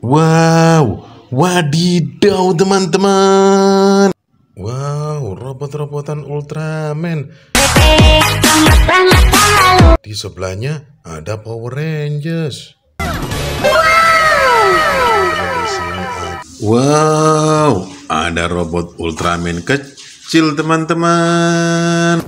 Wow, wadidaw teman-teman. Wow, robot-robotan Ultraman. Di sebelahnya ada Power Rangers. Wow, ada robot Ultraman kecil teman-teman.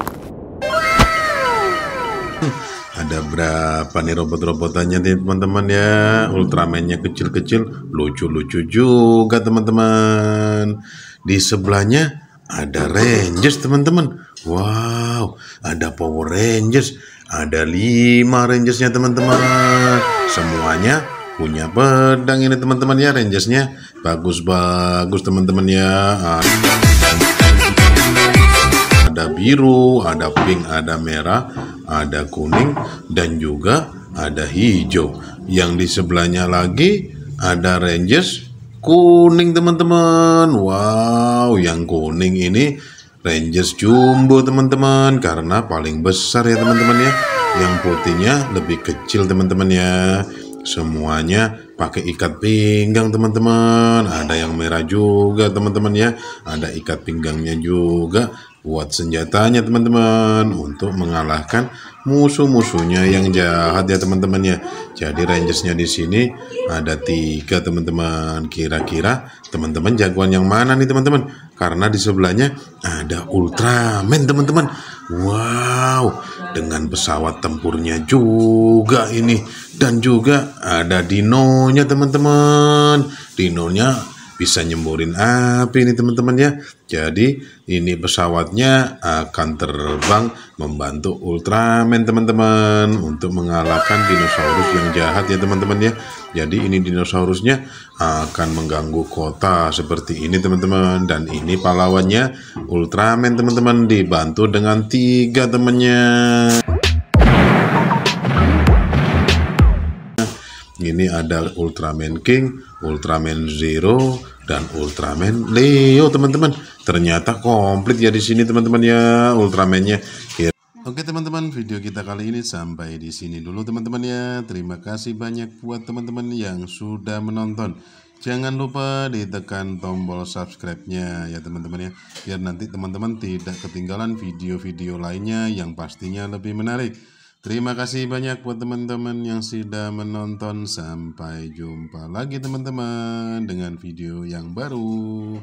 ada apa nih robot-robotannya nih teman-teman ya Ultramannya kecil-kecil lucu-lucu juga teman-teman di sebelahnya ada Rangers teman-teman wow ada Power Rangers ada lima Rangersnya teman-teman semuanya punya pedang ini teman-teman ya Rangersnya bagus-bagus teman-teman ya ada biru ada pink ada merah ada kuning dan juga ada hijau. Yang di sebelahnya lagi ada ranges kuning teman-teman. Wow, yang kuning ini ranges jumbo teman-teman karena paling besar ya teman-teman ya. Yang putihnya lebih kecil teman-teman ya. Semuanya pakai ikat pinggang teman-teman. Ada yang merah juga teman-teman ya. Ada ikat pinggangnya juga. Buat senjatanya teman-teman untuk mengalahkan musuh-musuhnya yang jahat ya teman-teman ya. Jadi rangersnya di sini ada tiga teman-teman. Kira-kira teman-teman jagoan yang mana nih teman-teman? Karena di sebelahnya ada Ultraman teman-teman. Wow, dengan pesawat tempurnya juga ini dan juga ada dinonya teman-teman. Dinonya bisa nyemburin api ini teman-teman ya. Jadi ini pesawatnya akan terbang membantu Ultraman teman-teman untuk mengalahkan dinosaurus yang jahat ya teman-teman ya. Jadi ini dinosaurusnya akan mengganggu kota seperti ini teman-teman dan ini pahlawannya Ultraman teman-teman dibantu dengan tiga temannya. ini ada Ultraman King, Ultraman Zero, dan Ultraman Leo teman-teman. Ternyata komplit ya di sini teman-teman ya Ultramannya. Oke teman-teman, video kita kali ini sampai di sini dulu teman-teman ya. Terima kasih banyak buat teman-teman yang sudah menonton. Jangan lupa ditekan tombol subscribe-nya ya teman-teman ya. Biar nanti teman-teman tidak ketinggalan video-video lainnya yang pastinya lebih menarik. Terima kasih banyak buat teman-teman yang sudah menonton. Sampai jumpa lagi teman-teman dengan video yang baru.